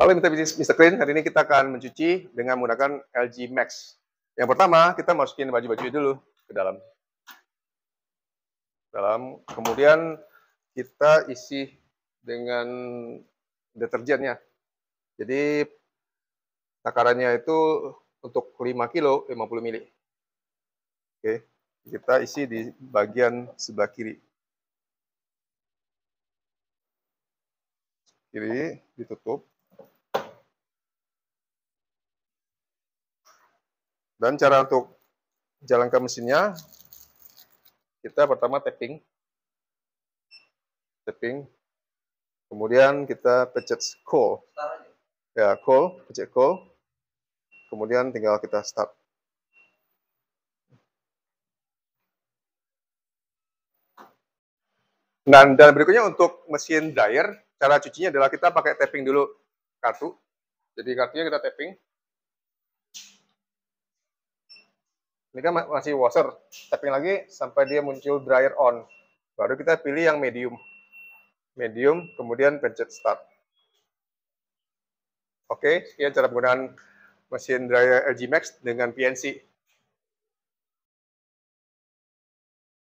Halo Mr. Clean, hari ini kita akan mencuci dengan menggunakan LG Max. Yang pertama, kita masukin baju-baju dulu ke dalam. Dalam, kemudian kita isi dengan deterjennya. Jadi takarannya itu untuk 5 kilo 50 mili. Oke, kita isi di bagian sebelah kiri. Kiri ditutup. Dan cara untuk jalan mesinnya, kita pertama tapping. Tapping. Kemudian kita pencet call. Ya, call, pencet call. Kemudian tinggal kita start. Nah dan berikutnya untuk mesin dryer, cara cucinya adalah kita pakai tapping dulu kartu. Jadi kartunya kita tapping, ini kan masih washer tapping lagi sampai dia muncul dryer on baru kita pilih yang medium medium kemudian pencet start oke sekian cara penggunaan mesin dryer LG Max dengan PNC